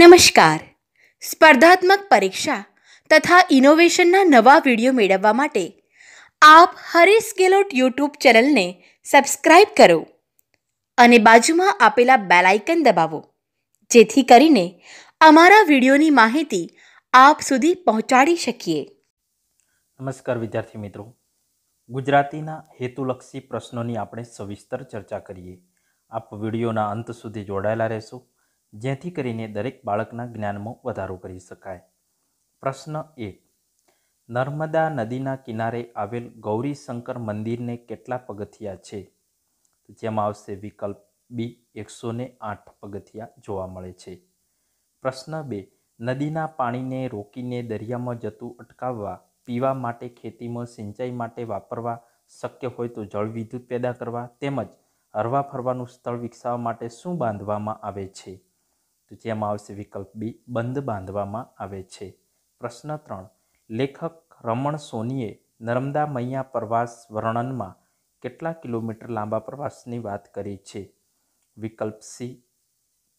નમસ્કાર સ્પર્ધાત્મક પરીક્ષા તથા ઇનોવેશનના નવા વિડીયો મેળવવા માટે આપ હરીશ ગેલોટ યુટ્યુબ ચેનલને સબસ્ક્રાઇબ કરો અને બાજુમાં આપેલા બેલ આઇકન દબાવો જેથી કરીને અમારા વિડીયોની માહિતી આપ સુધી પહોંચાડી શકીએ નમસ્કાર વિદ્યાર્થી મિત્રો ગુજરાતીના હેતુલક્ષી પ્રશ્નોની આપણે સવિસ્તર ચર્ચા કરીએ આપ વિડીયોના અંત સુધી જોડાયેલા રહેશો જેથી કરીને દરેક બાળકના જ્ઞાનમાં વધારો કરી શકાય પ્રશ્ન એક નર્મદા નદીના કિનારે આવેલ ગૌરીશંકર મંદિરને કેટલા પગથિયા છે જેમાં આવશે વિકલ્પ બી એકસો ને આઠ પગથિયા જોવા મળે છે પ્રશ્ન બે નદીના પાણીને રોકીને દરિયામાં જતું અટકાવવા પીવા માટે ખેતીમાં સિંચાઈ માટે વાપરવા શક્ય હોય તો જળવિદ્યુત પેદા કરવા તેમજ હરવા ફરવાનું સ્થળ વિકસાવવા માટે શું બાંધવામાં આવે છે તો જેમાં આવશે વિકલ્પ બી બંધ બાંધવામાં આવે છે પ્રશ્ન ત્રણ લેખક રમણ સોનીએ નર્મદા મૈયા પ્રવાસ વર્ણનમાં કેટલા કિલોમીટર લાંબા પ્રવાસની વાત કરી છે વિકલ્પ સી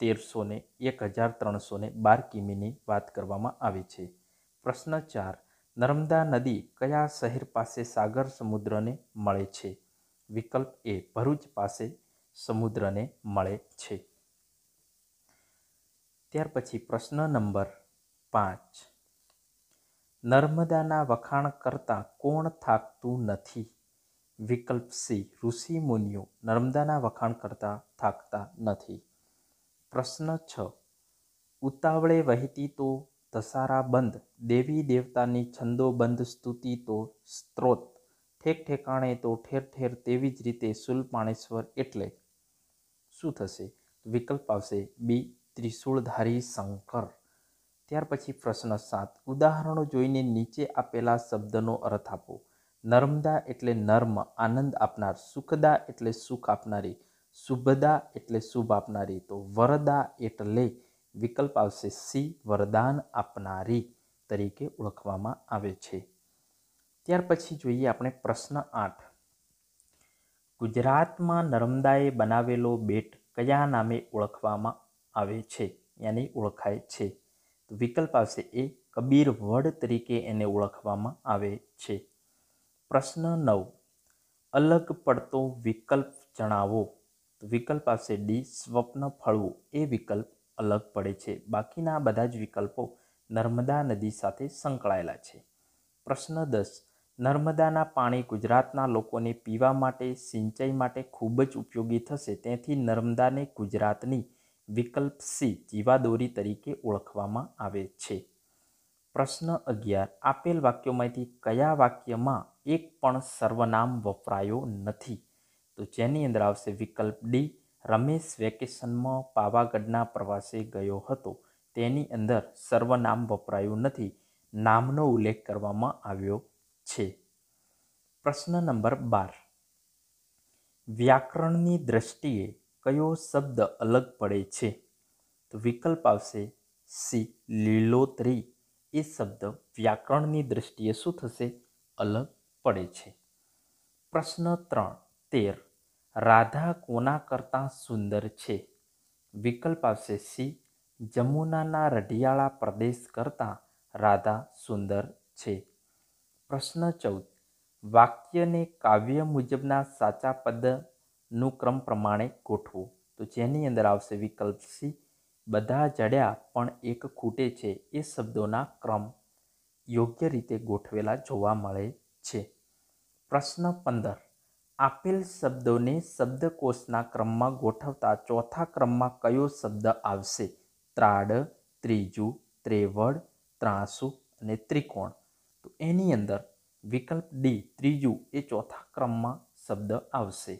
તેરસો ને એક હજાર ત્રણસો ને બાર કિમીની વાત કરવામાં આવી છે પ્રશ્ન ચાર નર્મદા નદી કયા શહેર પાસે સાગર સમુદ્રને મળે છે વિકલ્પ એ ભરૂચ પાસે સમુદ્રને મળે છે ત્યાર પછી પ્રશ્ન નંબર પાંચ નર્મદાના વખાણ કરતાં કોણ થાકતું નથી વિકલ્પ સી ઋષિ મુનિઓ નર્મદાના વખાણ કરતાં થાકતા નથી પ્રશ્ન છ ઉતાવળે વહેતી તો ધસારા બંધ દેવી દેવતાની છંદોબંધ સ્તુતિ તો સ્ત્રોત ઠેક ઠેકાણે તો ઠેર ઠેર તેવી જ રીતે શુલ્પાણેશ્વર એટલે શું થશે વિકલ્પ આવશે બી ત્રિશુળધારી શંકર ત્યાર પછી પ્રશ્ન સાત ઉદાહરણો જોઈને નીચે આપેલા શબ્દનો અર્થ આપો નર્મદા એટલે નર્મ આનંદ આપનાર સુખદા એટલે સુખ આપનારી શુભદા એટલે શુભ આપનારી તો વરદા એટલે વિકલ્પ આવશે સી વરદાન આપનારી તરીકે ઓળખવામાં આવે છે ત્યાર પછી જોઈએ આપણે પ્રશ્ન આઠ ગુજરાતમાં નર્મદાએ બનાવેલો બેટ કયા નામે ઓળખવામાં આવે છે યાની ઓળખાય છે તો વિકલ્પ આવશે એ કબીર વડ તરીકે એને ઓળખવામાં આવે છે પ્રશ્ન નવ અલગ પડતો વિકલ્પ જણાવો તો વિકલ્પ આવશે ડી સ્વપ્ન ફળવું એ વિકલ્પ અલગ પડે છે બાકીના બધા જ વિકલ્પો નર્મદા નદી સાથે સંકળાયેલા છે પ્રશ્ન દસ નર્મદાના પાણી ગુજરાતના લોકોને પીવા માટે સિંચાઈ માટે ખૂબ જ ઉપયોગી થશે તેથી નર્મદાને ગુજરાતની વિકલ્પ સી જીવાદોરી તરીકે ઓળખવામાં આવે છે પ્રશ્ન અગિયાર આપેલ વાક્યોમાંથી કયા વાક્યમાં એક પણ સર્વનામ વપરાયો નથી તો જેની અંદર આવશે વિકલ્પ ડી રમેશ વેકેશનમાં પાવાગઢના પ્રવાસે ગયો હતો તેની અંદર સર્વનામ વપરાયું નથી નામનો ઉલ્લેખ કરવામાં આવ્યો છે પ્રશ્ન નંબર બાર વ્યાકરણની દ્રષ્ટિએ કયો શબ્દ અલગ પડે છે તો વિકલ્પ આવશે સી લીલોતરી એ શબ્દ વ્યાકરણની દૃષ્ટિએ શું થશે અલગ પડે છે પ્રશ્ન ત્રણ તેર રાધા કોના કરતાં સુંદર છે વિકલ્પ આવશે સી જમુનાના રઢિયાળા પ્રદેશ કરતાં રાધા સુંદર છે પ્રશ્ન ચૌદ વાક્યને કાવ્ય મુજબના સાચા પદ નું ક્રમ પ્રમાણે ગોઠવું તો જેની અંદર આવશે વિકલ્પ સી બધા જડ્યા પણ એક ખૂટે છે એ શબ્દોના ક્રમ યોગ્ય રીતે ગોઠવેલા જોવા મળે છે પ્રશ્ન પંદર આપેલ શબ્દોને શબ્દકોષના ક્રમમાં ગોઠવતા ચોથા ક્રમમાં કયો શબ્દ આવશે ત્રાડ ત્રીજું ત્રેવડ ત્રાસુ અને ત્રિકોણ તો એની અંદર વિકલ્પ ડી ત્રીજું એ ચોથા ક્રમમાં શબ્દ આવશે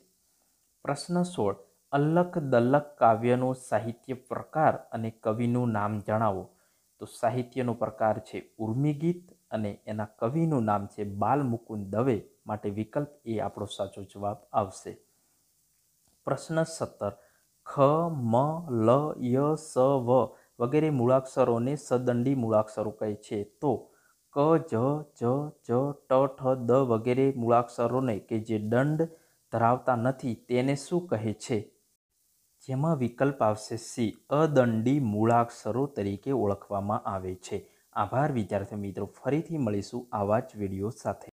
પ્રશ્ન સોળ અલ્લક દલ્લક કાવ્યનો સાહિત્ય પ્રકાર અને કવિનું નામ જણાવો તો સાહિત્યનો પ્રકાર છે ઉર્મિગીત અને એના કવિનું નામ છે બાલમુકુંદ દવે માટે વિકલ્પ એ આપણો સાચો જવાબ આવશે પ્રશ્ન સત્તર ખ મ લ ય સ વ વગેરે મૂળાક્ષરોને સદંડી મૂળાક્ષરો કહે છે તો ક જ જ જ ટ ઠ દ વગેરે મૂળાક્ષરોને કે જે દંડ ધરાવતા નથી તેને શું કહે છે જેમાં વિકલ્પ આવશે સી અદંડી મૂળાક્ષરો તરીકે ઓળખવામાં આવે છે આભાર વિદ્યાર્થી મિત્રો ફરીથી મળીશું આવા જ વિડીયો સાથે